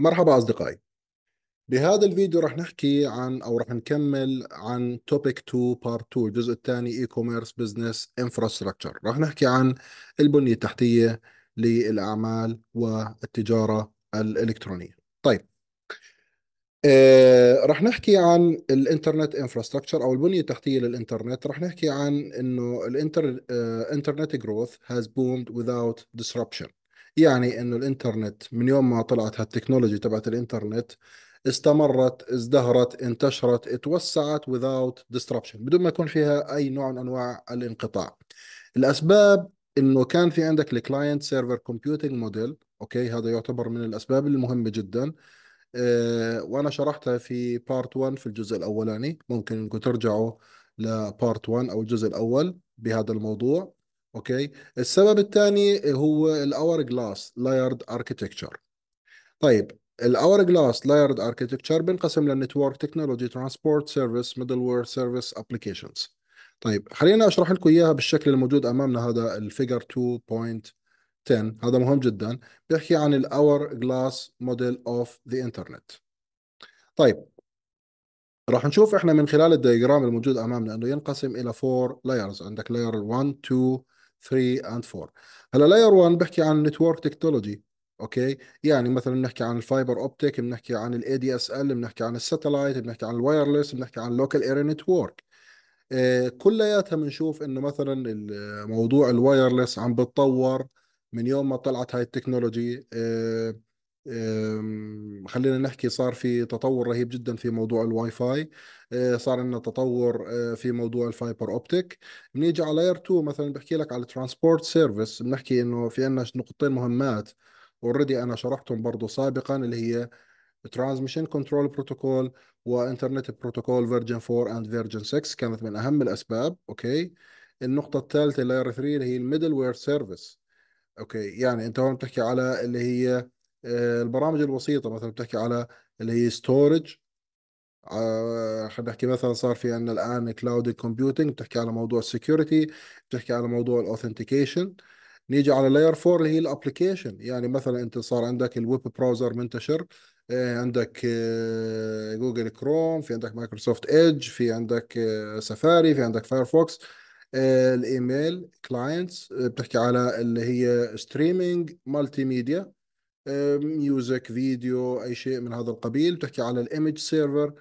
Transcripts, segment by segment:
مرحبا أصدقائي بهذا الفيديو رح نحكي عن أو رح نكمل عن توبيك 2 بارت 2 الجزء الثاني اي كوميرس بزنس انفراستراكشر رح نحكي عن البنية التحتية للأعمال والتجارة الإلكترونية طيب آه، رح نحكي عن الانترنت انفراستراكشر او البنيه التحتيه للانترنت رح نحكي عن انه الانترنت جروث هاز بومد without disruption يعني انه الانترنت من يوم ما طلعت هالتكنولوجي تبعت الانترنت استمرت ازدهرت انتشرت اتوسعت without disruption بدون ما يكون فيها اي نوع من انواع الانقطاع الاسباب انه كان في عندك الكلاينت سيرفر كومبيوتنج موديل اوكي هذا يعتبر من الاسباب المهمه جدا أه وانا شرحتها في بارت 1 في الجزء الاولاني ممكن انكم ترجعوا لبارت 1 او الجزء الاول بهذا الموضوع اوكي السبب الثاني هو الاور جلاس لايرد اركتكتشر طيب الاور جلاس لايرد اركتكتشر بنقسم للنتورك تكنولوجي ترانسبورت سيرفيس ميدل وير سيرفيس ابلكيشنز طيب خلينا اشرح لكم اياها بالشكل الموجود امامنا هذا الفيجر 2.10 هذا مهم جدا بيحكي عن الاور جلاس موديل اوف ذا انترنت طيب راح نشوف احنا من خلال الدياجرام الموجود امامنا انه ينقسم الى 4 لايرز عندك لاير 1 2 3 اند 4 هلا لاير 1 بحكي عن نتورك تكنولوجي اوكي يعني مثلا بنحكي عن الفايبر اوبتيك بنحكي عن الاي دي اس ال بنحكي عن الساتلايت بنحكي عن الوايرلس بنحكي عن اللوكال اير نتورك كلياتها بنشوف انه مثلا موضوع الوايرلس عم بتطور من يوم ما طلعت هاي التكنولوجي آه خلينا نحكي صار في تطور رهيب جدا في موضوع الواي فاي آه، صار عندنا تطور آه، في موضوع الفايبر اوبتيك بنيجي على لاير 2 مثلا بحكي لك على الترانسبورت سيرفيس بنحكي انه في عندنا نقطتين مهمات اوريدي انا شرحتهم برضه سابقا اللي هي ترانزميشن كنترول بروتوكول وانترنت بروتوكول فيرجن 4 اند فيرجن 6 كانت من اهم الاسباب اوكي النقطة الثالثة لاير 3 اللي هي الميدل وير سيرفيس اوكي يعني انت هون بتحكي على اللي هي آه، البرامج البسيطه مثلا بتحكي على اللي هي ستورج آه، خلينا نحكي مثلا صار في عندنا الان كلاود كومبيوتنج بتحكي على موضوع السكيورتي بتحكي على موضوع الاوثنتيكيشن نيجي على لاير 4 اللي هي الابلكيشن يعني مثلا انت صار عندك الويب براوزر منتشر آه، عندك جوجل كروم في عندك مايكروسوفت ايدج في عندك سفاري في عندك فايرفوكس الايميل كلاينتس بتحكي على اللي هي ستريمينج مالتي ميديا ميوزك فيديو اي شيء من هذا القبيل بتحكي على الايمج سيرفر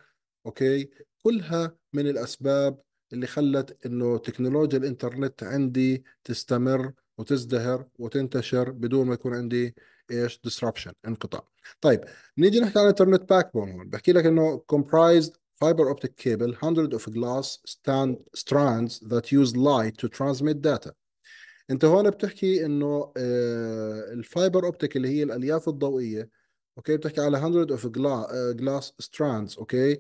اوكي كلها من الاسباب اللي خلت انه تكنولوجيا الانترنت عندي تستمر وتزدهر وتنتشر بدون ما يكون عندي ايش disruption انقطاع طيب نيجي نحكي على الانترنت باك بون هون بحكي لك انه comprised fiber optic cable 100 of glass stand strands that use light to transmit data انت هون بتحكي انه آه، الفايبر اوبتيك اللي هي الالياف الضوئيه اوكي بتحكي على 100 اوف جلاس ستراندز اوكي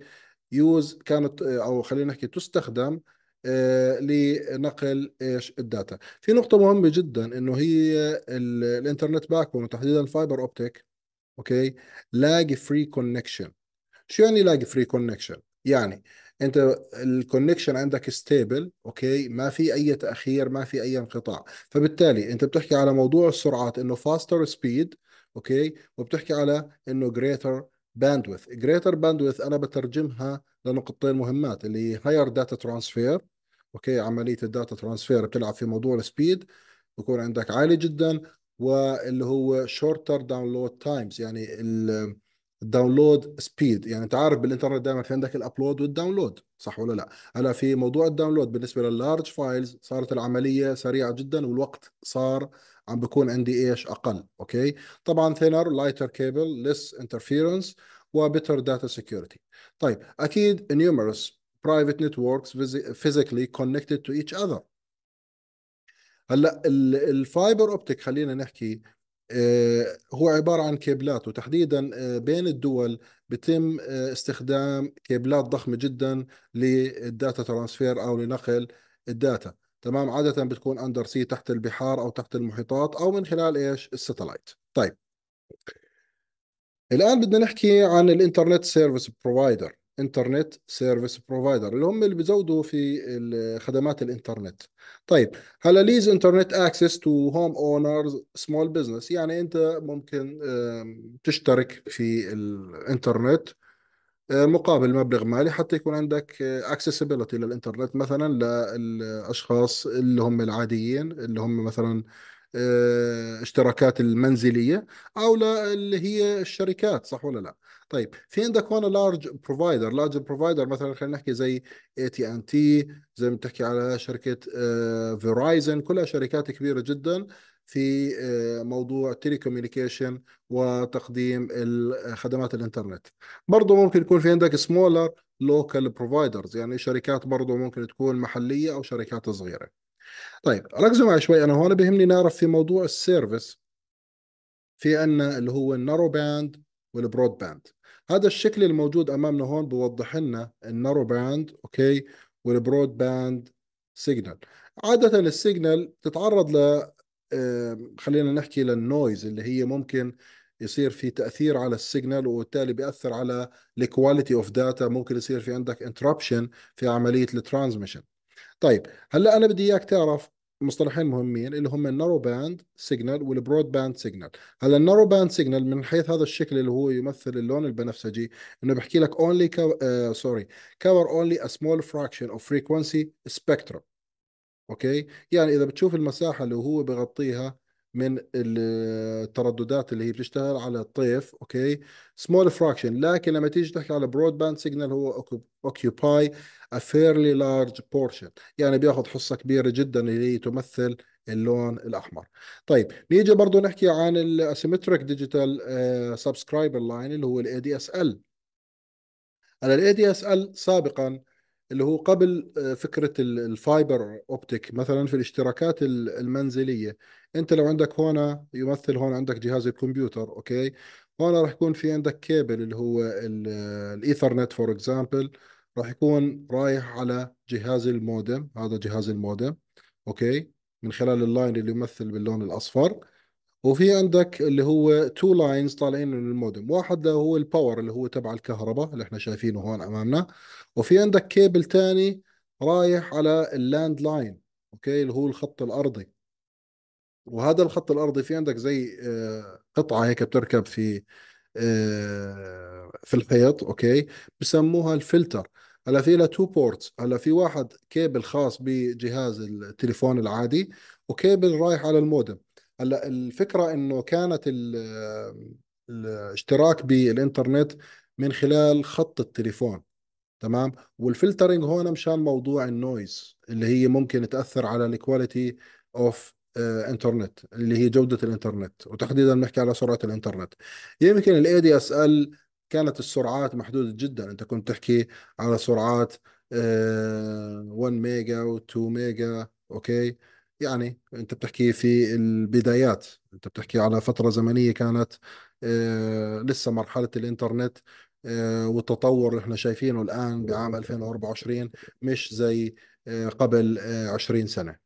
يوز كانت آه، او خلينا نحكي تستخدم آه، لنقل ايش الداتا في نقطه مهمه جدا انه هي الانترنت باك بون وتحديدا الفايبر اوبتيك اوكي لاج فري كونكشن شو يعني لاج فري كونكشن يعني انت الكونكشن عندك ستيبل اوكي ما في اي تاخير ما في اي انقطاع فبالتالي انت بتحكي على موضوع السرعات انه فاستر سبيد اوكي وبتحكي على انه جريتر باندويث جريتر باندويث انا بترجمها لنقطتين مهمات اللي هي هاير داتا ترانسفير اوكي عمليه الداتا ترانسفير بتلعب في موضوع السبيد بكون عندك عالي جدا واللي هو شورتر داونلود تايمز يعني الداونلود سبيد يعني انت عارف بالانترنت دائما في عندك الابلود والداونلود صح ولا لا هلا في موضوع الداونلود بالنسبه لللارج فايلز صارت العمليه سريعه جدا والوقت صار عم بكون عندي ايش اقل اوكي طبعا ثينر لايتر كيبل ليس انترفيرنس وبيتر داتا سكيورتي طيب اكيد نيومرس برايفت نتوركس فيزيكلي كونكتد تو ايتش اذر هلا الفايبر اوبتيك خلينا نحكي آه، هو عبارة عن كيبلات وتحديدا آه، بين الدول بتم آه، استخدام كيبلات ضخمة جدا للداتا ترانسفير أو لنقل الداتا تمام عادة بتكون أندر سي تحت البحار أو تحت المحيطات أو من خلال إيش الستلايت طيب الآن بدنا نحكي عن الإنترنت سيرفيس بروفايدر انترنت سيرفيس بروفايدر اللي هم اللي بيزودوا في خدمات الانترنت طيب هلا ليز انترنت اكسس تو هوم اونرز سمول بزنس يعني انت ممكن تشترك في الانترنت آه، مقابل مبلغ مالي حتى يكون عندك اكسسبيلتي آه، للانترنت مثلا للاشخاص اللي هم العاديين اللي هم مثلا آه، اشتراكات المنزليه او اللي هي الشركات صح ولا لا؟ طيب في عندك هون لارج بروفايدر، لارج بروفايدر مثلا خلينا نحكي زي اي تي ان تي، زي ما بتحكي على شركه فيرايزن، آه، كلها شركات كبيره جدا في آه، موضوع تيليكوميونيكيشن وتقديم خدمات الانترنت برضه ممكن يكون في عندك سمولر لوكال بروفايدرز يعني شركات برضه ممكن تكون محليه او شركات صغيره طيب ركزوا معي شوي انا هون بهمني نعرف في موضوع السيرفيس في عندنا اللي هو النارو باند والبرود باند هذا الشكل الموجود امامنا هون بوضح لنا النارو باند اوكي والبرود باند سيجنال عاده السيجنال تتعرض ل خلينا نحكي للنويز اللي هي ممكن يصير في تاثير على السيجنال وبالتالي بياثر على الكواليتي اوف داتا ممكن يصير في عندك انتربشن في عمليه الترانزميشن طيب هلا انا بدي اياك تعرف مصطلحين مهمين اللي هم النارو باند سيجنال والبرود باند سيجنال هلا النارو باند سيجنال من حيث هذا الشكل اللي هو يمثل اللون البنفسجي انه بحكي لك اونلي سوري كفر اونلي ا سمول فراكشن اوف فريكوانسي سبيكترم اوكي يعني اذا بتشوف المساحه اللي هو بغطيها من الترددات اللي هي بتشتغل على الطيف اوكي سمول فراكشن لكن لما تيجي تحكي على برود باند سيجنال هو اوكيوباي ا فيرلي لارج بورشن يعني بياخذ حصه كبيره جدا اللي هي تمثل اللون الاحمر طيب نيجي برضه نحكي عن الاسيمتريك ديجيتال سبسكرايبر لاين اللي هو الاي دي اس ال الاي دي اس ال سابقا اللي هو قبل آه، فكره الفايبر اوبتيك مثلا في الاشتراكات المنزليه انت لو عندك هون يمثل هون عندك جهاز الكمبيوتر اوكي هون راح يكون في عندك كيبل اللي هو الايثرنت فور اكزامبل راح يكون رايح على جهاز المودم هذا جهاز المودم اوكي من خلال اللاين اللي يمثل باللون الاصفر وفي عندك اللي هو تو لاينز طالعين من المودم واحد اللي هو الباور اللي هو تبع الكهرباء اللي احنا شايفينه هون امامنا وفي عندك كيبل ثاني رايح على اللاند لاين اوكي اللي هو الخط الارضي وهذا الخط الارضي في عندك زي آه، قطعه هيك بتركب في آه، في الحيط اوكي بسموها الفلتر هلا في لها تو بورتس هلا في واحد كيبل خاص بجهاز التليفون العادي وكيبل رايح على المودم هلا الفكره انه كانت الاشتراك بالانترنت من خلال خط التليفون تمام والفلترنج هون مشان موضوع النويز اللي هي ممكن تاثر على الكواليتي اوف آه، انترنت اللي هي جوده الانترنت وتحديدا بنحكي على سرعه الانترنت يمكن الاي دي اس ال كانت السرعات محدوده جدا انت كنت تحكي على سرعات 1 ميجا و2 ميجا اوكي يعني انت بتحكي في البدايات انت بتحكي على فتره زمنيه كانت آه، لسه مرحله الانترنت آه، والتطور اللي احنا شايفينه الان بعام 2024 مش زي آه، قبل 20 سنه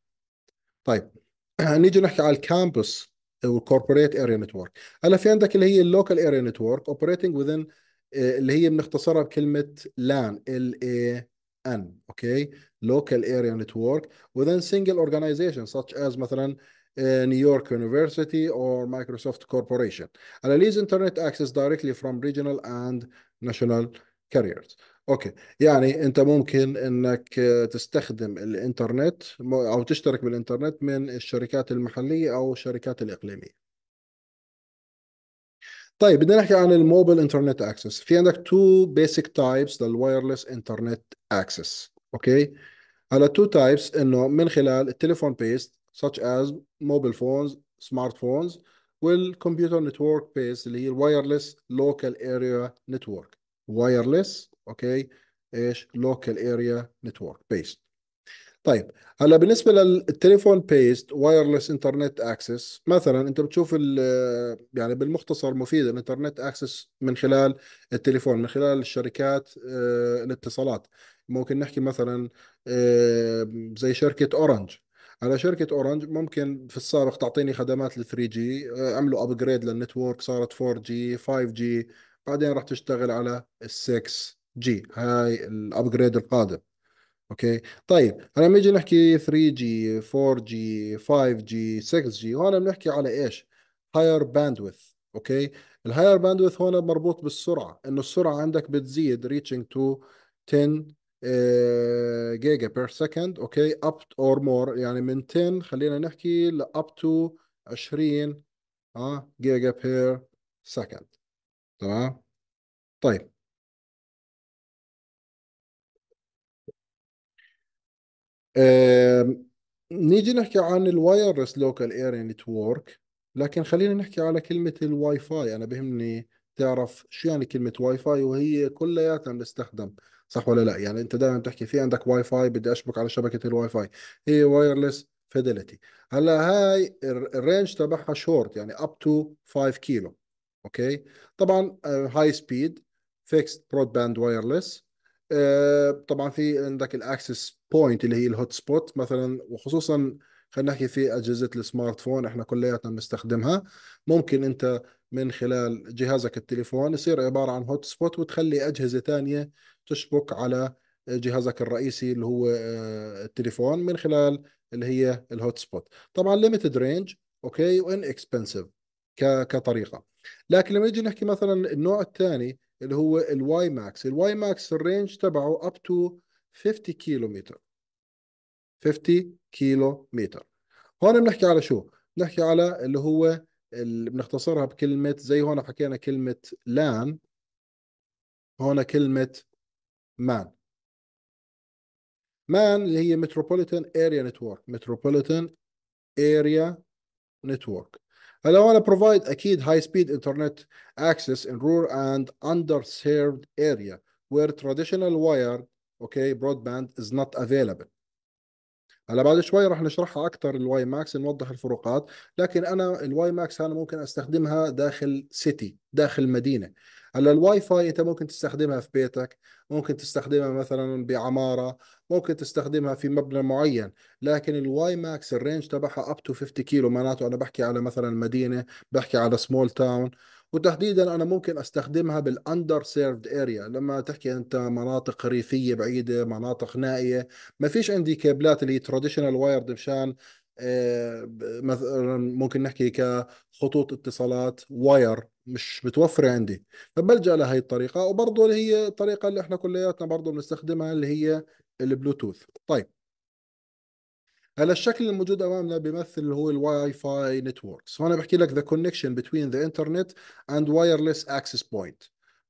طيب نيجي نحكي على الكامبس والكوربوريت اريا نتورك هلا في عندك اللي هي اللوكال اريا نتورك اوبريتنج وذن اللي هي بنختصرها بكلمه لان ال اي ان اوكي لوكال اريا نتورك وذن سنجل اورجانيزيشن such as مثلا نيويورك يونيفرسيتي او مايكروسوفت كوربوريشن على ليز انترنت اكسس دايركتلي فروم ريجنال اند ناشونال كاريرز اوكي يعني انت ممكن انك uh, تستخدم الانترنت او تشترك بالانترنت من الشركات المحليه او الشركات الاقليميه طيب بدنا نحكي عن الموبل انترنت اكسس في عندك تو بيسك تايبس للوايرلس انترنت access اوكي هلا تو تايبس انه من خلال التليفون بيست such as mobile phones smart phones والكمبيوتر network بيست اللي هي الوايرلس لوكال area network وايرلس اوكي ايش لوكال area network بيست طيب هلا بالنسبه للتليفون بيست وايرلس انترنت اكسس مثلا انت بتشوف يعني بالمختصر مفيد الانترنت اكسس من خلال التليفون من خلال الشركات آه، الاتصالات ممكن نحكي مثلا آه، زي شركه اورنج على شركة اورنج ممكن في السابق تعطيني خدمات لل 3 جي عملوا ابجريد للنتورك صارت 4 جي 5 جي بعدين راح تشتغل على 6 جي هاي الابجريد القادم اوكي طيب هلا بنيجي نيجي نحكي 3 جي 4 جي 5 جي 6 جي هون بنحكي على ايش هاير باندويث اوكي الهاير باندويث هون مربوط بالسرعه انه السرعه عندك بتزيد ريتشنج تو 10 آه، جيجا بير سكند اوكي اب اور مور يعني من 10 خلينا نحكي لاب تو 20 اه جيجا بير سكند تمام طيب نيجي نحكي عن الوايرلس لوكال اير نتورك لكن خلينا نحكي على كلمة الواي فاي أنا بهمني تعرف شو يعني كلمة واي فاي وهي كلياتها بنستخدم صح ولا لا يعني انت دائما بتحكي في عندك واي فاي بدي اشبك على شبكه الواي فاي هي وايرلس فيدلتي هلا هاي الرينج تبعها شورت يعني اب تو 5 كيلو اوكي طبعا هاي سبيد فيكس برود باند وايرلس طبعا في عندك الاكسس بوينت اللي هي الهوت سبوت مثلا وخصوصا خلينا نحكي في اجهزه السمارت فون احنا كلياتنا بنستخدمها ممكن انت من خلال جهازك التليفون يصير عباره عن هوت سبوت وتخلي اجهزه ثانيه تشبك على جهازك الرئيسي اللي هو آه، التليفون من خلال اللي هي الهوت سبوت طبعا ليميتد رينج اوكي وان اكسبنسيف كطريقه لكن لما نيجي نحكي مثلا النوع الثاني اللي هو الواي ماكس الواي ماكس الرينج تبعه اب تو 50 كيلومتر 50 كيلو متر هون بنحكي على شو بنحكي على اللي هو اللي بنختصرها بكلمة زي هون حكينا كلمة لان هون كلمة مان مان اللي هي متروبوليتان اريا نتورك متروبوليتان اريا نتورك هلا هون بروفايد اكيد هاي سبيد انترنت اكسس ان رور اند اندر سيرفد اريا وير تراديشنال واير اوكي برود باند از نوت افيلبل هلا بعد شوي راح نشرحها اكثر الواي ماكس نوضح الفروقات لكن انا الواي ماكس انا ممكن استخدمها داخل سيتي داخل مدينه هلا الواي فاي انت ممكن تستخدمها في بيتك ممكن تستخدمها مثلا بعماره ممكن تستخدمها في مبنى معين لكن الواي ماكس الرينج تبعها اب تو 50 كيلو معناته انا بحكي على مثلا مدينه بحكي على سمول تاون وتحديدا انا ممكن استخدمها بالاندر سيرفد اريا لما تحكي انت مناطق ريفيه بعيده مناطق نائيه ما فيش عندي كابلات اللي هي تراديشنال وايرد مشان آه، مثلا ممكن نحكي كخطوط اتصالات واير مش متوفرة عندي فبلجأ لهي الطريقة وبرضه اللي هي الطريقة اللي احنا كلياتنا برضه بنستخدمها اللي هي البلوتوث طيب هلا الشكل الموجود امامنا بيمثل اللي هو الواي فاي نتوركس هون بحكي لك ذا كونكشن بتوين ذا انترنت اند وايرلس اكسس بوينت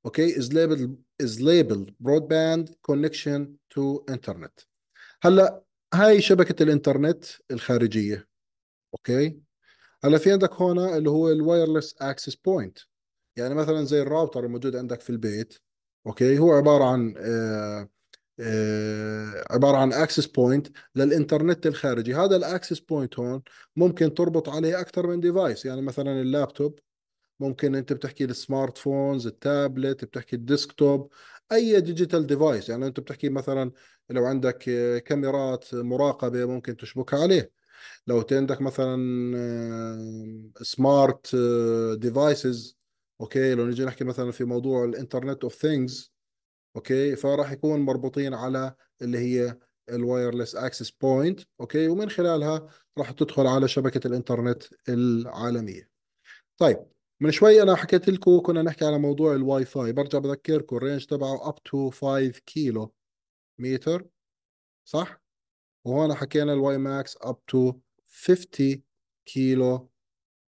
اوكي از ليبل از ليبل برودباند كونكشن تو انترنت هلا هاي شبكة الإنترنت الخارجية أوكي هلا في عندك هون اللي هو الوايرلس اكسس بوينت يعني مثلا زي الراوتر الموجود عندك في البيت أوكي هو عبارة عن آآ آه، آآ آه، عبارة عن اكسس بوينت للإنترنت الخارجي هذا الاكسس بوينت هون ممكن تربط عليه أكثر من ديفايس يعني مثلا اللابتوب ممكن انت بتحكي السمارت فونز التابلت بتحكي الديسكتوب اي ديجيتال ديفايس يعني انت بتحكي مثلا لو عندك كاميرات مراقبه ممكن تشبكها عليه لو عندك مثلا سمارت ديفايسز اوكي لو نجي نحكي مثلا في موضوع الانترنت اوف ثينجز اوكي فراح يكون مربوطين على اللي هي الوايرلس اكسس بوينت اوكي ومن خلالها راح تدخل على شبكه الانترنت العالميه طيب من شوي انا حكيت لكم كنا نحكي على موضوع الواي فاي برجع بذكركم الرينج تبعه اب تو 5 كيلو متر صح وهون حكينا الواي ماكس اب تو 50 كيلو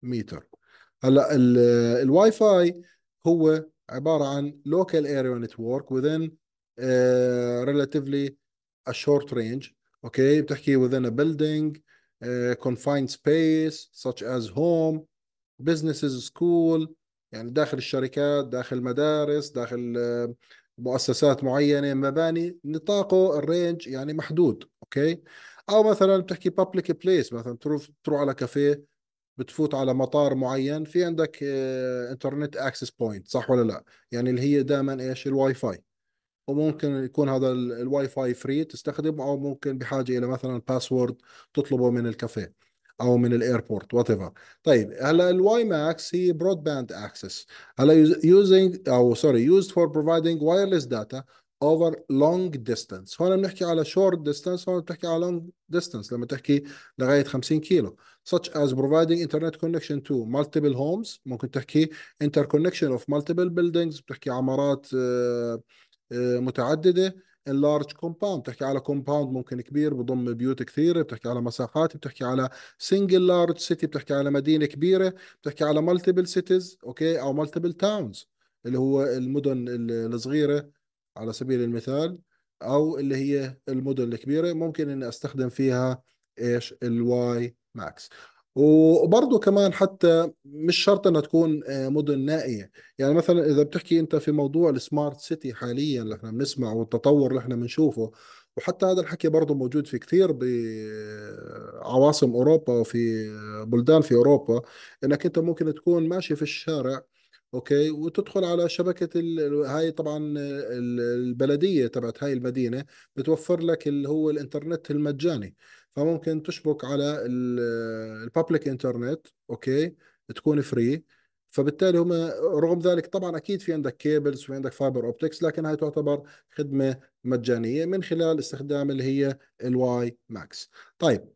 متر هلا الواي فاي هو عباره عن local area network within ريلاتيفلي آه، relatively شورت short range اوكي بتحكي within a building uh, confined space such as home بزنسز سكول يعني داخل الشركات داخل مدارس داخل آه، مؤسسات معينه مباني نطاقه الرينج يعني محدود اوكي او مثلا بتحكي بابليك بليس مثلا تروح تروح على كافيه بتفوت على مطار معين في عندك انترنت اكسس بوينت صح ولا لا يعني اللي هي دائما ايش الواي فاي وممكن يكون هذا الواي فاي فري تستخدمه او ممكن بحاجه الى مثلا باسورد تطلبه من الكافيه او من الايربورت وات ايفر طيب هلا الواي ماكس هي برود باند اكسس هلا يوزنج او سوري يوزد فور بروفايدنج وايرلس داتا اوفر لونج ديستانس هون بنحكي على شورت ديستانس هون بتحكي على لونج ديستانس لما تحكي لغايه 50 كيلو such as providing internet connection to multiple homes ممكن تحكي interconnection of multiple buildings بتحكي عمارات آه، آه، متعدده اللارج كومباوند بتحكي على كومباوند ممكن كبير بضم بيوت كثيره بتحكي على مساحات بتحكي على سنجل لارج سيتي بتحكي على مدينه كبيره بتحكي على مالتيبل سيتيز اوكي او مالتيبل تاونز اللي هو المدن الصغيره على سبيل المثال او اللي هي المدن الكبيره ممكن اني استخدم فيها ايش الواي ماكس وبرضه كمان حتى مش شرط انها تكون آه، مدن نائيه يعني مثلا اذا بتحكي انت في موضوع السمارت سيتي حاليا اللي احنا بنسمعه والتطور اللي احنا بنشوفه وحتى هذا الحكي برضه موجود في كثير بعواصم آه، اوروبا وفي آه، بلدان في اوروبا انك انت ممكن تكون ماشي في الشارع اوكي وتدخل على شبكه ال... هاي طبعا البلديه تبعت هاي المدينه بتوفر لك اللي هو الانترنت المجاني فممكن تشبك على الببليك انترنت اوكي تكون فري فبالتالي هم رغم ذلك طبعا اكيد في عندك كيبلز وفي عندك فايبر اوبتكس لكن هاي تعتبر خدمه مجانيه من خلال استخدام اللي هي الواي ماكس طيب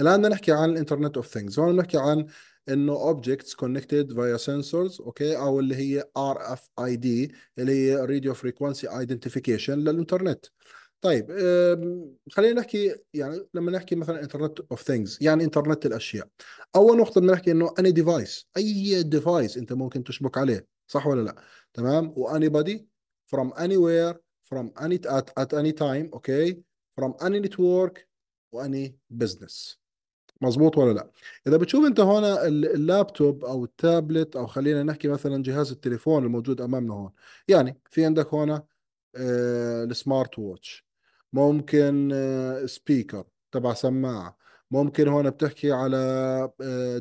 الان بدنا نحكي عن الانترنت اوف ثينجز هون بنحكي عن انه اوبجكتس كونكتد فيا سنسورز اوكي او اللي هي ار اف اي دي اللي هي راديو فريكونسي ايدنتيفيكيشن للانترنت طيب خلينا نحكي يعني لما نحكي مثلا انترنت اوف ثينجز يعني انترنت الاشياء اول نقطه بدنا نحكي انه اني ديفايس اي ديفايس انت ممكن تشبك عليه صح ولا لا تمام واني بادي فروم اني وير فروم اني ات اني تايم اوكي فروم اني نتورك واني بزنس مزبوط ولا لا اذا بتشوف انت هون اللابتوب او التابلت او خلينا نحكي مثلا جهاز التليفون الموجود امامنا هون يعني في عندك هون السمارت ووتش ممكن سبيكر آه، تبع سماعه ممكن هون بتحكي على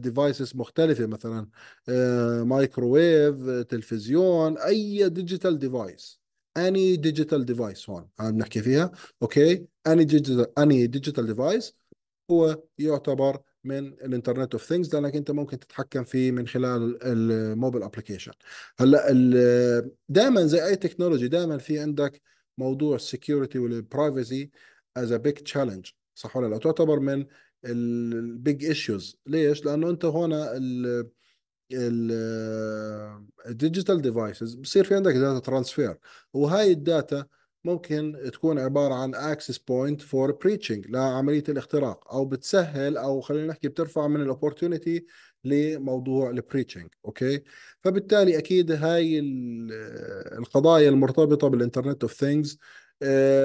ديفايسز آه، مختلفه مثلا مايكروويف آه، تلفزيون اي ديجيتال ديفايس اني ديجيتال ديفايس هون عم نحكي فيها اوكي اني ديجيتال اني ديجيتال ديفايس هو يعتبر من الانترنت اوف ثينجز لانك انت ممكن تتحكم فيه من خلال الموبايل ابلكيشن هلا دائما زي اي تكنولوجي دائما في عندك موضوع السكيورتي والبرايفسي از ا بيج تشالنج صح ولا لا تعتبر من البيج ايشوز ليش لانه انت هون الديجيتال ديفايسز بصير في عندك داتا ترانسفير وهاي الداتا ممكن تكون عباره عن اكسس بوينت فور بريتشنج لعمليه الاختراق او بتسهل او خلينا نحكي بترفع من الاوبورتونيتي لموضوع البريتشنج اوكي فبالتالي اكيد هاي القضايا المرتبطه بالانترنت اوف ثينجز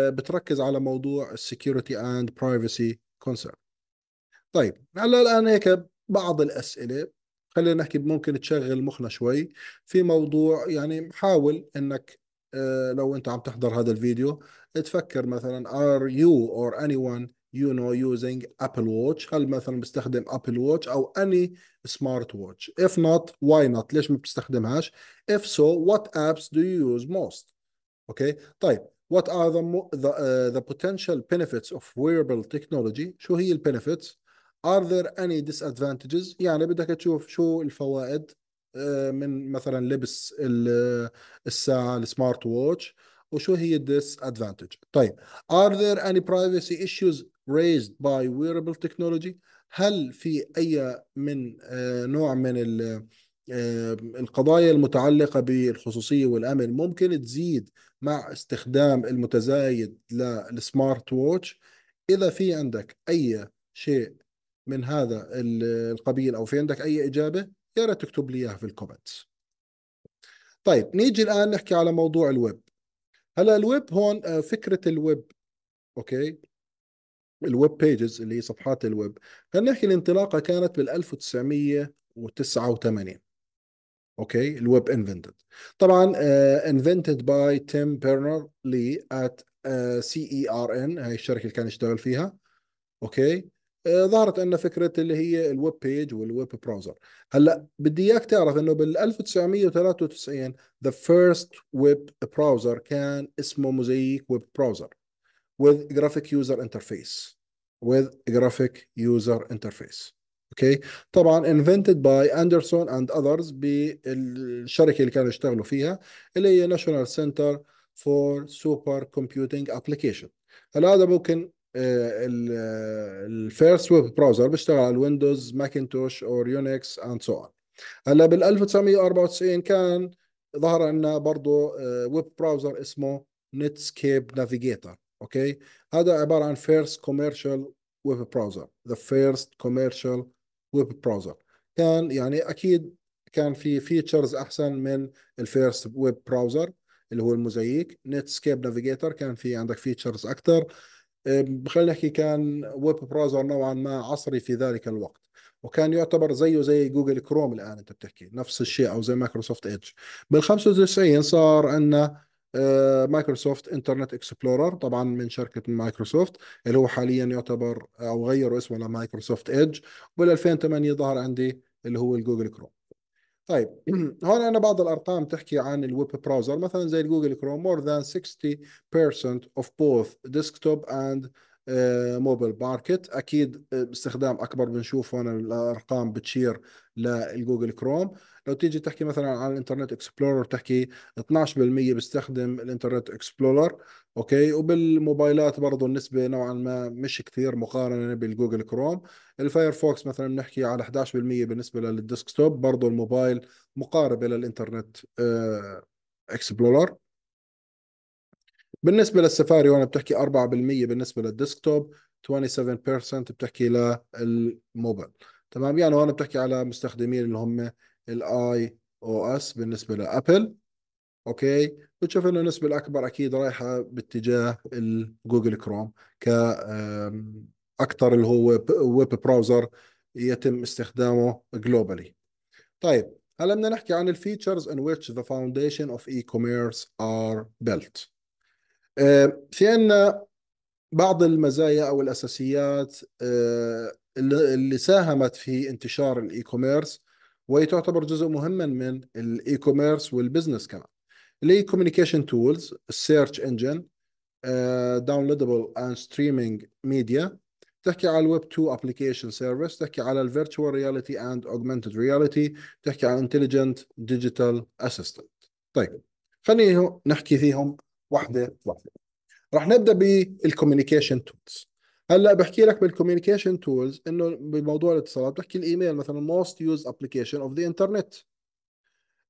بتركز على موضوع السكيورتي اند برايفسي كونسيرن طيب هلا الان هيك بعض الاسئله خلينا نحكي ممكن تشغل مخنا شوي في موضوع يعني حاول انك آه، لو انت عم تحضر هذا الفيديو تفكر مثلا are you or anyone you know using Apple Watch هل مثلا بستخدم Apple Watch أو any smart watch if not why not ليش ما بتستخدمهاش if so what apps do you use most okay طيب what are the, the, uh, the potential benefits of wearable technology شو هي ال benefits are there any disadvantages يعني بدك تشوف شو الفوائد uh, من مثلا لبس uh، الساعة السمارت ووتش وشو هي الديس ادفانتج طيب are there any privacy issues raised by wearable technology هل في أي من آه، نوع من آه، القضايا المتعلقة بالخصوصية والأمن ممكن تزيد مع استخدام المتزايد للسمارت ووتش إذا في عندك أي شيء من هذا القبيل أو في عندك أي إجابة يا ريت تكتب لي إياها في الكومنتس طيب نيجي الآن نحكي على موضوع الويب هلا الويب هون آه، فكرة الويب أوكي الويب بيجز اللي هي صفحات الويب خلينا نحكي الانطلاقه كانت بال 1989 اوكي الويب انفنتد طبعا انفنتد باي تيم بيرنر لي ات سي اي ار ان هاي الشركه اللي كان يشتغل فيها اوكي آه، ظهرت ان فكره اللي هي الويب بيج والويب براوزر هلا بدي اياك تعرف انه بال 1993 ذا فيرست ويب براوزر كان اسمه موزايك ويب براوزر with graphic user interface with graphic user interface اوكي طبعا invented by Anderson and others بالشركه اللي كانوا يشتغلوا فيها اللي هي ناشونال سنتر فور سوبر كومبيوتنج ابلكيشن هلا هذا ممكن الفيرست ويب براوزر بيشتغل على ويندوز ماكنتوش اور يونكس اند سو اون هلا بال 1994 كان ظهر عندنا برضه ويب براوزر اسمه نتسكيب نافيجيتر اوكي هذا عباره عن فيرست كوميرشال ويب براوزر ذا فيرست كوميرشال ويب براوزر كان يعني اكيد كان في فيتشرز احسن من الفيرست ويب براوزر اللي هو نت سكيب نافيجيتر كان في عندك فيتشرز اكثر خلينا نحكي كان ويب براوزر نوعا ما عصري في ذلك الوقت وكان يعتبر زيه زي جوجل كروم الان انت بتحكي نفس الشيء او زي مايكروسوفت ايدج بال 95 صار عندنا آه، مايكروسوفت انترنت اكسبلورر طبعا من شركه مايكروسوفت اللي هو حاليا يعتبر او غيروا اسمه لمايكروسوفت ايدج وبال 2008 ظهر عندي اللي هو الجوجل كروم طيب هون انا بعض الارقام تحكي عن الويب براوزر مثلا زي الجوجل كروم مور ذان 60% اوف بوث ديسكتوب اند موبايل ماركت اكيد آه، باستخدام اكبر بنشوف هون الارقام بتشير للجوجل كروم لو تيجي تحكي مثلا عن الانترنت اكسبلورر تحكي 12% بيستخدم الانترنت اكسبلورر اوكي وبالموبايلات برضه النسبه نوعا ما مش كثير مقارنه بالجوجل كروم الفايرفوكس مثلا بنحكي على 11% بالنسبه للديسكتوب برضه الموبايل مقاربه للانترنت آه، اكسبلورر بالنسبه للسفاري وانا بتحكي 4% بالنسبه للديسكتوب 27% بتحكي للموبايل تمام يعني هون بتحكي على مستخدمين اللي هم الاي او اس بالنسبه لابل اوكي بتشوف انه النسبه الاكبر اكيد رايحه باتجاه الجوجل كروم ك اكثر اللي هو ويب براوزر يتم استخدامه جلوبالي طيب هلا بدنا نحكي عن الفيتشرز ان ويتش ذا فاونديشن اوف اي كوميرس ار بيلت في عندنا بعض المزايا او الاساسيات آه، اللي ساهمت في انتشار الاي كوميرس وهي تعتبر جزء مهما من الاي كوميرس والبزنس كمان اللي هي كوميونيكيشن تولز السيرش انجن داونلودبل اند ستريمينج ميديا تحكي على الويب 2 ابلكيشن سيرفيس تحكي على الفيرتشوال رياليتي اند اوجمانتد رياليتي تحكي على انتليجنت ديجيتال اسيستنت طيب خلينا نحكي فيهم واحده واحده راح نبدا بالكوميونيكيشن تولز هلا بحكي لك بالكوميونيكيشن تولز انه بموضوع الاتصالات بتحكي الايميل مثلا موست يوز ابلكيشن اوف ذا انترنت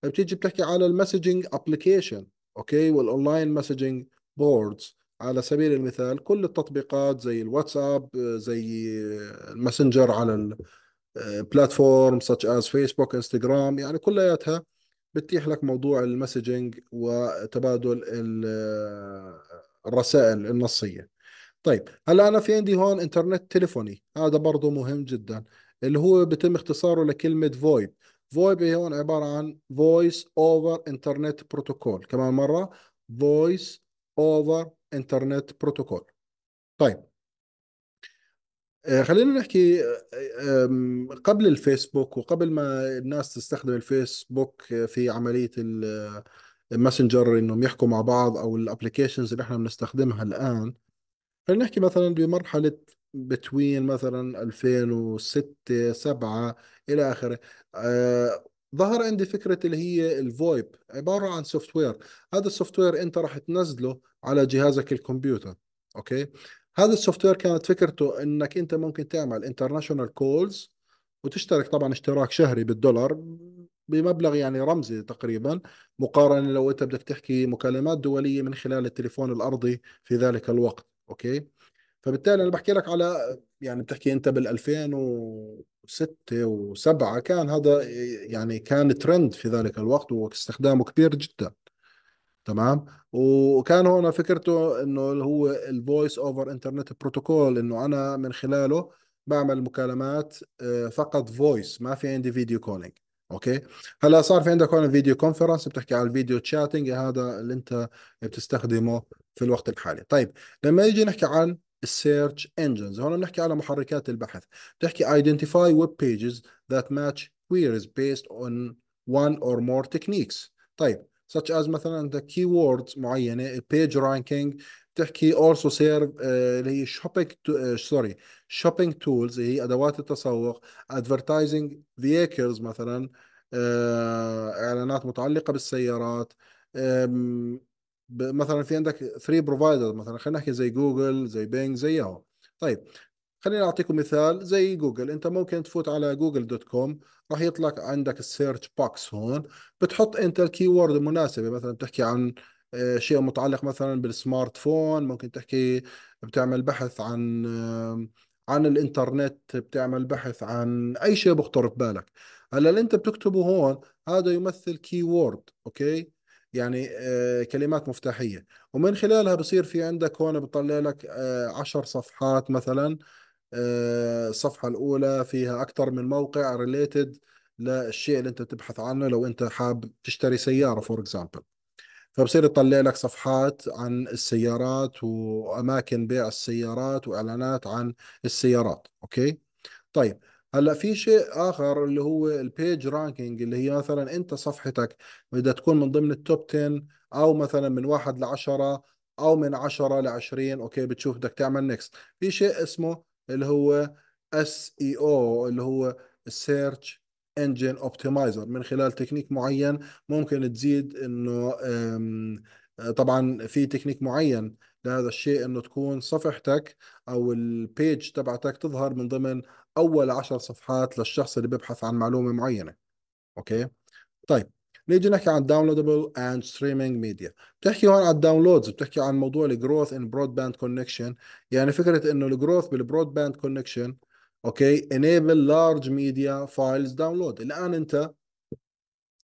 بتيجي بتحكي على المسجنج ابلكيشن اوكي والاونلاين مسجنج بوردز على سبيل المثال كل التطبيقات زي الواتساب زي الماسنجر على البلاتفورم آه، such as فيسبوك انستغرام يعني كلياتها بتتيح لك موضوع المسجنج وتبادل آه، الرسائل النصيه طيب هلا انا في عندي هون انترنت تليفوني هذا برضه مهم جدا اللي هو بيتم اختصاره لكلمه فويب فويب هون عباره عن فويس اوفر انترنت بروتوكول كمان مره فويس اوفر انترنت بروتوكول طيب آه، خلينا نحكي آه، قبل الفيسبوك وقبل ما الناس تستخدم الفيسبوك آه، في عملية الماسنجر انهم يحكوا مع بعض او الابلكيشنز اللي احنا بنستخدمها الان خلينا نحكي مثلا بمرحلة بتوين مثلا 2006 7 إلى آخره آه ظهر عندي فكرة اللي هي الفويب عبارة عن سوفت وير هذا السوفت وير أنت راح تنزله على جهازك الكمبيوتر أوكي هذا السوفت وير كانت فكرته أنك أنت ممكن تعمل انترناشونال كولز وتشترك طبعا اشتراك شهري بالدولار بمبلغ يعني رمزي تقريبا مقارنة لو أنت بدك تحكي مكالمات دولية من خلال التليفون الأرضي في ذلك الوقت اوكي فبالتالي انا بحكي لك على يعني بتحكي انت بال 2006 و7 كان هذا يعني كان ترند في ذلك الوقت واستخدامه كبير جدا تمام وكان هون فكرته انه هو الفويس اوفر انترنت بروتوكول انه انا من خلاله بعمل مكالمات آه، فقط فويس ما في عندي فيديو كولينج اوكي هلا صار في عندك هون فيديو كونفرنس بتحكي على الفيديو تشاتنج هذا اللي انت بتستخدمه في الوقت الحالي طيب لما يجي نحكي عن السيرش انجنز هون بنحكي على محركات البحث بتحكي ايدنتيفاي ويب بيجز ذات ماتش كويريز بيست اون وان اور مور تكنيكس طيب such as مثلا عندك keywords معينه page ranking بتحكي اورسو سيرف اللي هي شوبينج سوري شوبينج تولز اللي هي ادوات التسوق ادفرتايزنج فييكلز مثلا آه، اعلانات متعلقه بالسيارات مثلا في عندك ثري بروفايدر مثلا خلينا نحكي زي جوجل زي بينج زي ياهو طيب خليني اعطيكم مثال زي جوجل انت ممكن تفوت على جوجل دوت كوم راح يطلع عندك السيرش بوكس هون بتحط انت الكي وورد المناسبه مثلا بتحكي عن آه، شيء متعلق مثلا بالسمارت فون ممكن تحكي بتعمل بحث عن آه، عن الانترنت بتعمل بحث عن اي شيء بخطر ببالك هلا اللي انت بتكتبه هون هذا يمثل كي وورد اوكي يعني آه، كلمات مفتاحيه ومن خلالها بصير في عندك هون بطلع لك عشر صفحات مثلا الصفحه الاولى فيها اكثر من موقع ريليتد للشيء اللي انت تبحث عنه لو انت حاب تشتري سياره فور اكزامبل فبصير يطلع لك صفحات عن السيارات واماكن بيع السيارات واعلانات عن السيارات اوكي طيب هلا في شيء اخر اللي هو البيج رانكينج اللي هي مثلا انت صفحتك بدها تكون من ضمن التوب 10 او مثلا من واحد لعشرة او من عشرة لعشرين اوكي بتشوف بدك تعمل نكست في شيء اسمه اللي هو اس اي او اللي هو السيرش انجن اوبتمايزر من خلال تكنيك معين ممكن تزيد انه طبعا في تكنيك معين لهذا الشيء انه تكون صفحتك او البيج تبعتك تظهر من ضمن اول عشر صفحات للشخص اللي بيبحث عن معلومه معينه اوكي طيب نيجي نحكي عن داونلودبل اند ستريمينج ميديا بتحكي هون عن الداونلودز بتحكي عن موضوع الجروث ان برودباند كونكشن يعني فكره انه الجروث بالبرودباند كونكشن اوكي انيبل لارج ميديا فايلز داونلود الان انت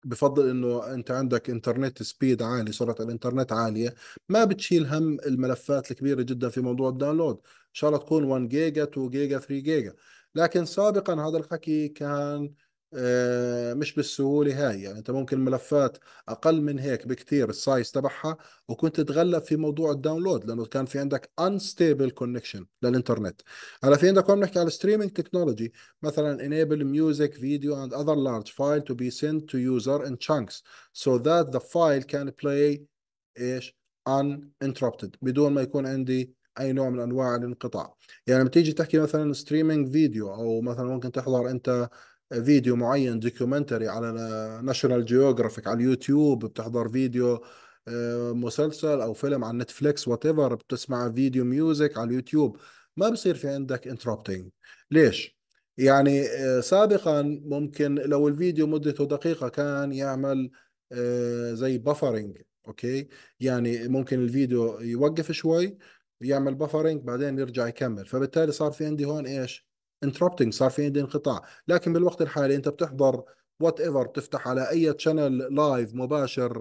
بفضل انه انت عندك انترنت سبيد عالي سرعه الانترنت عاليه ما بتشيل هم الملفات الكبيره جدا في موضوع الداونلود ان شاء الله تكون 1 جيجا 2 جيجا 3 جيجا لكن سابقا هذا الحكي كان آه، مش بالسهولة هاي يعني أنت ممكن ملفات أقل من هيك بكتير السايز تبعها وكنت تتغلب في موضوع الداونلود لأنه كان في عندك unstable connection للإنترنت هلا في عندك هون نحكي على streaming technology مثلا enable music video and other large file to be sent to user in chunks so that the file can play إيش uninterrupted بدون ما يكون عندي اي نوع من انواع الانقطاع يعني لما تيجي تحكي مثلا ستريمينج فيديو او مثلا ممكن تحضر انت فيديو معين دوكيومنتري على ناشونال جيوغرافيك على اليوتيوب بتحضر فيديو آه، مسلسل او فيلم على نتفليكس وات ايفر بتسمع فيديو ميوزك على اليوتيوب ما بصير في عندك انتربتنج ليش يعني آه، سابقا ممكن لو الفيديو مدته دقيقه كان يعمل آه، زي بفرنج اوكي يعني ممكن الفيديو يوقف شوي يعمل بفرنج بعدين يرجع يكمل فبالتالي صار في عندي هون ايش انتربتنج صار في عندي انقطاع لكن بالوقت الحالي انت بتحضر وات ايفر بتفتح على اي تشانل لايف مباشر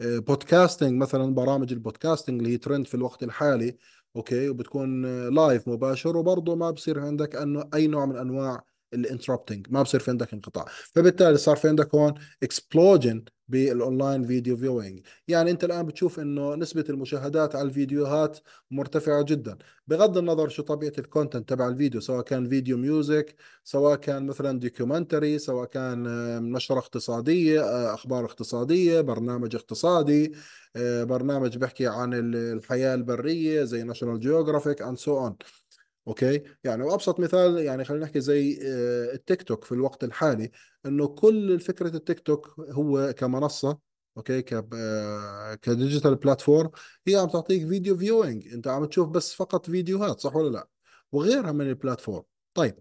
بودكاستنج آه، آه، مثلا برامج البودكاستنج اللي هي ترند في الوقت الحالي اوكي وبتكون لايف آه، مباشر وبرضه ما بصير عندك انه اي نوع من انواع الانتربتنج ما بصير في عندك انقطاع فبالتالي صار في عندك هون اكسبلوجن بالاونلاين فيديو فيوينج يعني انت الان بتشوف انه نسبه المشاهدات على الفيديوهات مرتفعه جدا بغض النظر شو طبيعه الكونتنت تبع الفيديو سواء كان فيديو ميوزك سواء كان مثلا دوكيومنتري سواء كان نشره اقتصاديه آه، اخبار اقتصاديه برنامج اقتصادي آه، برنامج بحكي عن الحياه البريه زي ناشونال جيوغرافيك اند سو اون اوكي يعني وابسط مثال يعني خلينا نحكي زي آه، التيك توك في الوقت الحالي انه كل فكره التيك توك هو كمنصه اوكي ك آه، كديجيتال بلاتفورم هي عم تعطيك فيديو فيوينج انت عم تشوف بس فقط فيديوهات صح ولا لا وغيرها من البلاتفورم طيب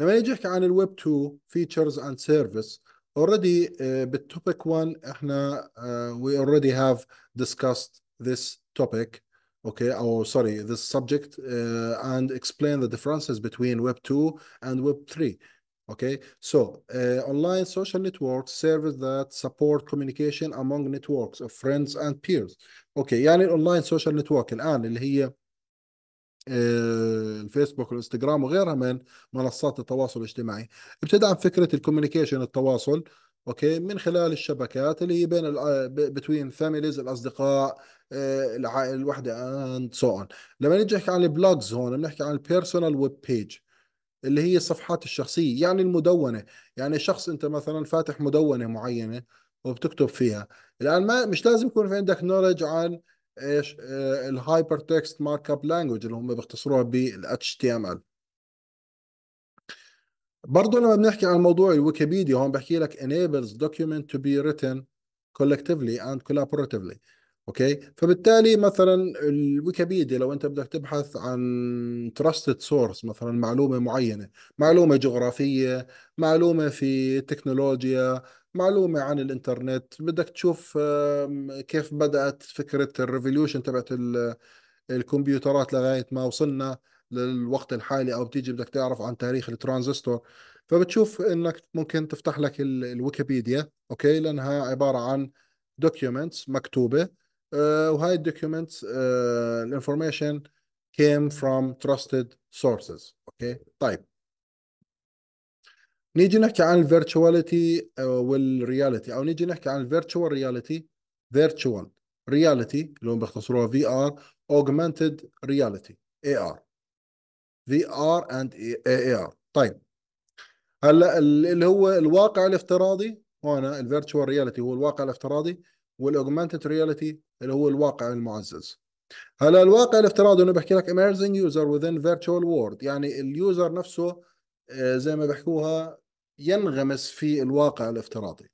لما نيجي نحكي عن الويب 2 فيتشرز اند سيرفيس اوريدي بالتوبيك 1 احنا وي اوريدي هاف ديسكاست ذس توبيك okay or sorry this subject uh, and explain the differences between web 2 and web 3 okay so uh, online social networks serves that support communication among networks of friends and peers okay يعني online social network الان اللي هي الفيسبوك والانستغرام وغيرها من منصات التواصل الاجتماعي بتدعم فكره الكوميونيكيشن التواصل اوكي من خلال الشبكات اللي هي بين between فاميليز الاصدقاء آه، العائله الوحده اند سو اون لما نجي نحكي عن البلوجز هون بنحكي عن البيرسونال ويب بيج اللي هي الصفحات الشخصيه يعني المدونه يعني شخص انت مثلا فاتح مدونه معينه وبتكتب فيها الان ما مش لازم يكون في عندك نولج عن ايش الهايبر تكست مارك اب لانجوج اللي هم بيختصروها بالاتش تي ام ال برضه لما بنحكي عن موضوع الويكيبيديا هون بحكي لك enables document to be written collectively and collaboratively اوكي فبالتالي مثلا الويكيبيديا لو انت بدك تبحث عن تراستد سورس مثلا معلومه معينه معلومه جغرافيه معلومه في تكنولوجيا معلومه عن الانترنت بدك تشوف كيف بدات فكره الريفوليوشن تبعت الكمبيوترات لغايه ما وصلنا للوقت الحالي او بتيجي بدك تعرف عن تاريخ الترانزستور فبتشوف انك ممكن تفتح لك الويكيبيديا اوكي لانها عباره عن دوكيومنتس مكتوبه آه، وهاي الدوكيومنت آه، الانفورميشن كيم فروم تراستد سورسز اوكي طيب نيجي نحكي عن الفيرتشواليتي آه، والرياليتي او نيجي نحكي عن الفيرتشوال رياليتي فيرتشوال رياليتي اللي هم بيختصروها في ار اوجمانتد رياليتي اي ار في ار اند اي ار طيب هلا اللي هو الواقع الافتراضي هنا الفيرتشوال رياليتي هو الواقع الافتراضي والاوجمانتد رياليتي اللي هو الواقع المعزز هلا الواقع الافتراضي انه بحكي لك اميرزنج يوزر وذين فيرتشوال وورد يعني اليوزر نفسه آه، زي ما بحكوها ينغمس في الواقع الافتراضي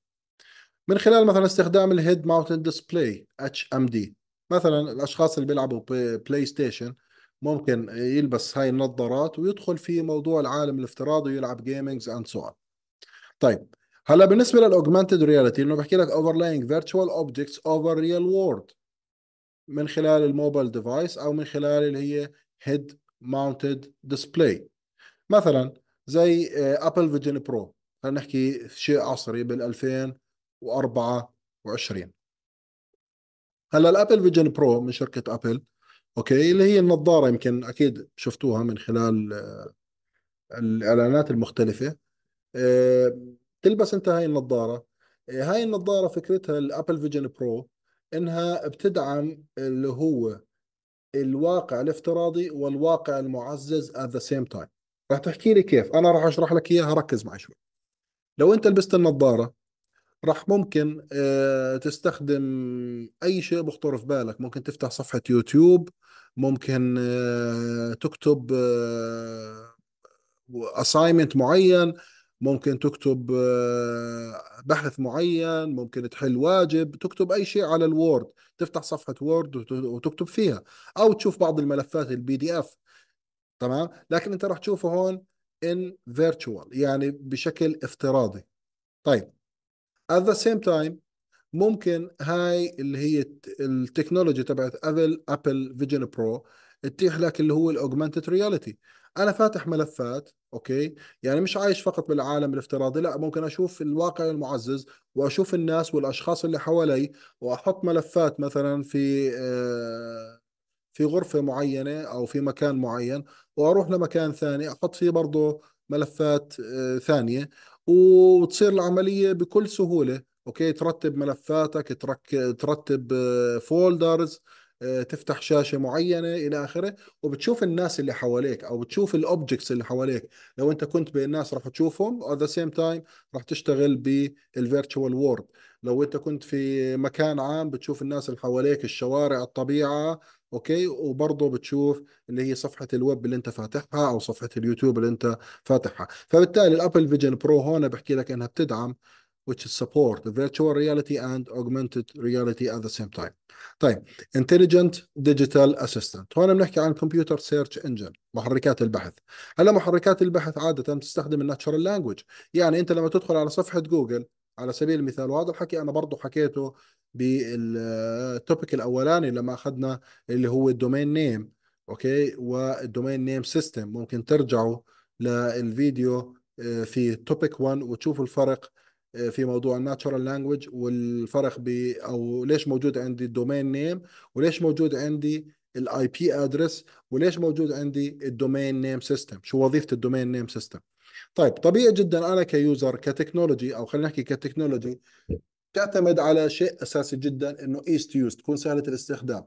من خلال مثلا استخدام الهيد ماونتد ديسبلاي اتش ام دي مثلا الاشخاص اللي بيلعبوا بلاي ستيشن ممكن يلبس هاي النظارات ويدخل في موضوع العالم الافتراضي ويلعب جيمنجز اند سو طيب هلا بالنسبه للاوجمانتد رياليتي انه بحكي لك اوفرلاينج فيرتشوال اوبجكتس اوفر ريال وورد من خلال الموبايل ديفايس او من خلال اللي هي هيد ماونتد ديسبلاي مثلا زي ابل فيجن برو خلينا نحكي شيء عصري بال 2024 هلا الابل فيجن برو من شركه ابل اوكي اللي هي النظاره يمكن اكيد شفتوها من خلال آه، الاعلانات المختلفه آه، تلبس انت هاي النظاره إيه، هاي النظاره فكرتها الابل فيجن برو انها بتدعم اللي هو الواقع الافتراضي والواقع المعزز at the same time راح تحكي لي كيف انا راح اشرح لك اياها ركز معي شوي لو انت لبست النظاره راح ممكن إيه، تستخدم اي شيء بخطر في بالك ممكن تفتح صفحه يوتيوب ممكن إيه، تكتب اساينمنت معين ممكن تكتب آه، بحث معين ممكن تحل واجب تكتب اي شيء على الوورد تفتح صفحه وورد وتكتب فيها او تشوف بعض الملفات البي دي اف تمام لكن انت راح تشوفه هون in virtual يعني بشكل افتراضي طيب at the same time ممكن هاي اللي هي التكنولوجي تبعت ابل ابل فيجن برو تتيح لك اللي هو الاوجمانتد رياليتي انا فاتح ملفات اوكي يعني مش عايش فقط بالعالم الافتراضي لا ممكن اشوف الواقع المعزز واشوف الناس والاشخاص اللي حوالي واحط ملفات مثلا في آه، في غرفه معينه او في مكان معين واروح لمكان ثاني احط فيه برضه ملفات آه، ثانيه وتصير العمليه بكل سهوله اوكي ترتب ملفاتك ترك ترتب فولدرز آه، آه، تفتح شاشه معينه الى اخره وبتشوف الناس اللي حواليك او بتشوف الاوبجكتس اللي حواليك لو انت كنت بين الناس راح تشوفهم ات ذا سيم تايم راح تشتغل بالفيرتشوال وورد لو انت كنت في مكان عام بتشوف الناس اللي حواليك الشوارع الطبيعه اوكي وبرضه بتشوف اللي هي صفحه الويب اللي انت فاتحها او صفحه اليوتيوب اللي انت فاتحها فبالتالي الابل فيجن برو هون بحكي لك انها بتدعم which support virtual reality and augmented reality at the same time. طيب intelligent digital assistant هون بنحكي عن computer search engine محركات البحث هلا محركات البحث عادة تستخدم الناتشرال لانجوج يعني انت لما تدخل على صفحة جوجل على سبيل المثال وهذا الحكي انا برضه حكيته بالتوبيك الاولاني لما اخذنا اللي هو الدومين نيم اوكي والدومين نيم سيستم ممكن ترجعوا للفيديو آه، في توبيك 1 وتشوفوا الفرق آه، في موضوع الناتشورال لانجوج والفرق ب او ليش موجود عندي الدومين نيم وليش موجود عندي الاي بي ادرس وليش موجود عندي الدومين نيم سيستم شو وظيفه الدومين نيم سيستم طيب طبيعي جدا انا كيوزر كتكنولوجي او خلينا نحكي كتكنولوجي تعتمد على شيء اساسي جدا انه ايست يوز تكون سهله الاستخدام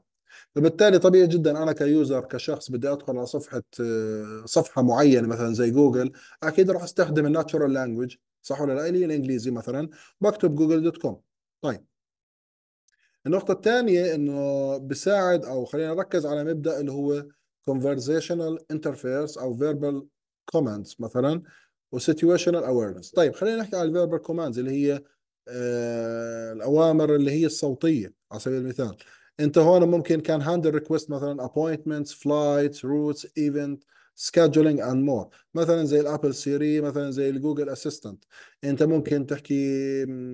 فبالتالي طبيعي جدا انا كيوزر كشخص بدي ادخل على صفحه آه، صفحه معينه مثلا زي جوجل اكيد راح استخدم الناتشورال لانجوج صح ولا لا هي الانجليزي مثلا بكتب جوجل دوت كوم طيب النقطة الثانية انه بساعد او خلينا نركز على مبدأ اللي هو conversational interface او verbal commands مثلا و situational awareness طيب خلينا نحكي على الفيربال commands اللي هي آه الاوامر اللي هي الصوتية على سبيل المثال انت هون ممكن كان هاندل ريكويست مثلا appointments flights routes events سكادجولينج اند مور مثلا زي الابل سيري مثلا زي الجوجل اسيستنت انت ممكن تحكي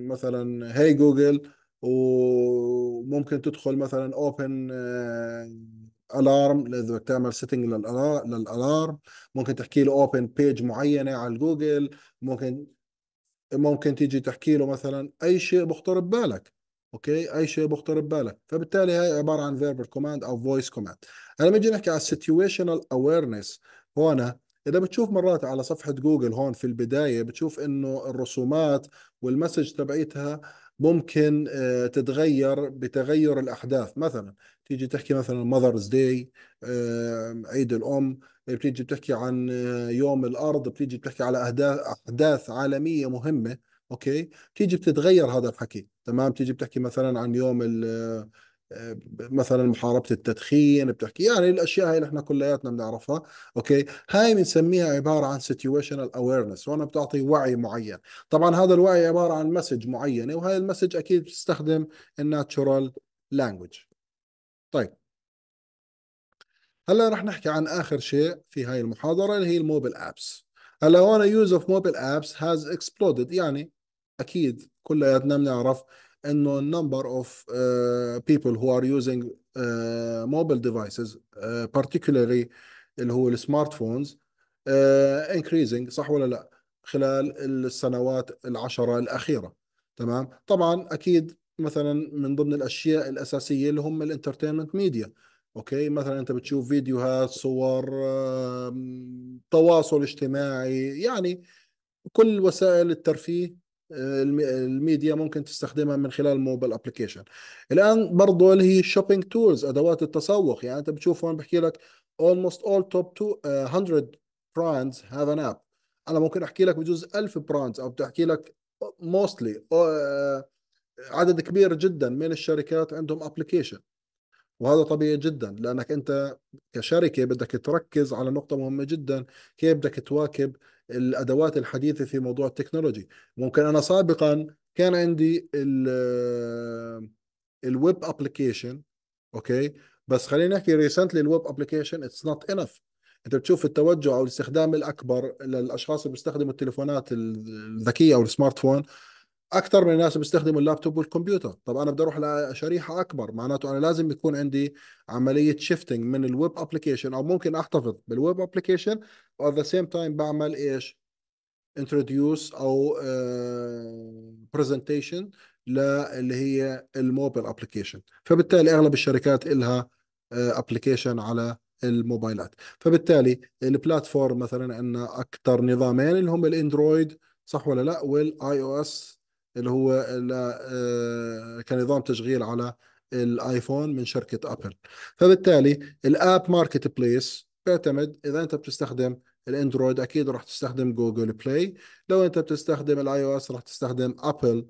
مثلا هاي hey جوجل وممكن تدخل مثلا اوبن الارم آه، اذا بدك تعمل سيتنج للالارم ممكن تحكي له اوبن بيج معينه على الجوجل ممكن ممكن تيجي تحكي له مثلا اي شيء بخطر ببالك اوكي اي شيء بخطر ببالك فبالتالي هاي عباره عن فيربال كوماند او فويس كوماند هلا بنجي نحكي على السيتويشنال اويرنس هون اذا بتشوف مرات على صفحه جوجل هون في البدايه بتشوف انه الرسومات والمسج تبعيتها ممكن آه، تتغير بتغير الاحداث مثلا تيجي تحكي مثلا ماذرز آه، داي عيد الام بتيجي بتحكي عن آه، يوم الارض بتيجي بتحكي على اهداف احداث عالميه مهمه اوكي تيجي بتتغير هذا الحكي تمام تيجي بتحكي مثلا عن يوم آه، مثلا محاربه التدخين بتحكي يعني الاشياء هاي اللي كلياتنا بنعرفها اوكي هاي بنسميها عباره عن سيتويشنال اويرنس وانا بتعطي وعي معين طبعا هذا الوعي عباره عن مسج معينه وهي المسج اكيد بتستخدم الناتشورال لانجوج طيب هلا رح نحكي عن اخر شيء في هاي المحاضره اللي هي الموبيل ابس هلا هون يوز اوف موبيل ابس هاز اكسبلودد يعني اكيد كلياتنا بنعرف انه النمبر اوف بيبل هو ار يوزنج موبايل ديفايسز بارتيكولري اللي هو السمارت فونز انكريزنج صح ولا لا خلال السنوات العشرة الأخيرة تمام طبعا أكيد مثلا من ضمن الأشياء الأساسية اللي هم الانترتينمنت ميديا اوكي مثلا انت بتشوف فيديوهات صور تواصل اجتماعي يعني كل وسائل الترفيه آه، الميديا ممكن تستخدمها من خلال الموبايل ابلكيشن الان برضه اللي هي الشوبينج تولز ادوات التسوق يعني انت بتشوف هون بحكي لك almost all top 200 آه، brands have an app انا ممكن احكي لك بجوز 1000 براندز او بتحكي لك موستلي آه، عدد كبير جدا من الشركات عندهم ابلكيشن وهذا طبيعي جدا لانك انت كشركه بدك تركز على نقطه مهمه جدا كيف بدك تواكب الادوات الحديثه في موضوع التكنولوجي ممكن انا سابقا كان عندي الويب ابلكيشن آه، اوكي بس خلينا نحكي ريسنتلي الويب ابلكيشن اتس نوت انف انت بتشوف التوجه او الاستخدام الاكبر للاشخاص اللي بيستخدموا التليفونات الذكيه او السمارت فون اكثر من الناس بيستخدموا اللابتوب والكمبيوتر طب انا بدي اروح لشريحه اكبر معناته انا لازم يكون عندي عمليه شيفتنج من الويب ابلكيشن او ممكن احتفظ بالويب ابلكيشن وات ذا سيم تايم بعمل ايش انتروديوس او برزنتيشن آه، للي هي الموبايل ابلكيشن فبالتالي اغلب الشركات لها ابلكيشن آه، على الموبايلات فبالتالي البلاتفورم مثلا عندنا اكثر نظامين اللي هم الاندرويد صح ولا لا والاي او اس اللي هو آه، كنظام تشغيل على الايفون من شركه ابل فبالتالي الاب ماركت بليس بيعتمد اذا انت بتستخدم الاندرويد اكيد راح تستخدم جوجل بلاي لو انت بتستخدم الاي او اس راح تستخدم ابل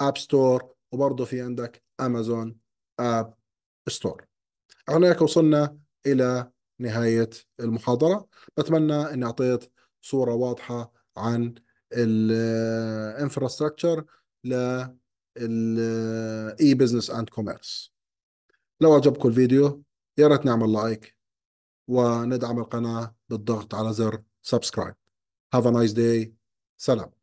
اب ستور وبرضه في عندك امازون اب ستور احنا هيك وصلنا الى نهايه المحاضره بتمنى اني اعطيت صوره واضحه عن الانفراستراكشر للاي بزنس اند كوميرس لو عجبكم الفيديو يا ريت نعمل لايك وندعم القناه بالضغط على زر سبسكرايب هاف ا نايس داي سلام